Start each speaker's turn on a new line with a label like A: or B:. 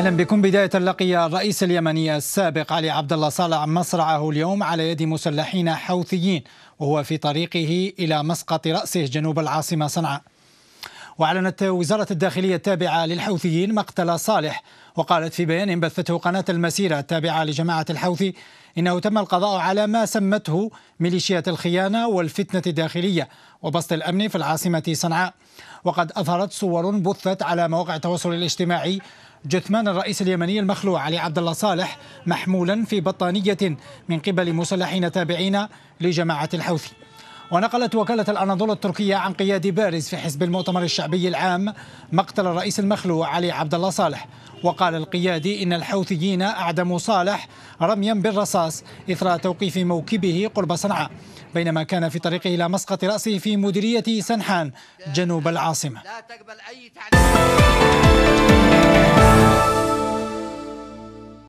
A: اهلا بكم بدايه لقي الرئيس اليمني السابق علي عبد الله صالح مصرعه اليوم على يد مسلحين حوثيين وهو في طريقه الى مسقط راسه جنوب العاصمه صنعاء. واعلنت وزاره الداخليه التابعه للحوثيين مقتل صالح وقالت في بيان بثته قناه المسيره التابعه لجماعه الحوثي انه تم القضاء على ما سمته ميليشيات الخيانه والفتنه الداخليه وبسط الامن في العاصمه صنعاء. وقد اظهرت صور بثت على مواقع التواصل الاجتماعي جثمان الرئيس اليمني المخلوع علي عبد الله صالح محمولا في بطانية من قبل مسلحين تابعين لجماعة الحوثي ونقلت وكالة الاناضول التركية عن قياد بارز في حزب المؤتمر الشعبي العام مقتل الرئيس المخلوع علي عبد الله صالح وقال القيادي إن الحوثيين أعدموا صالح رميا بالرصاص إثر توقيف موكبه قرب صنعاء بينما كان في طريقه إلى مسقط رأسه في مديرية سنحان جنوب العاصمة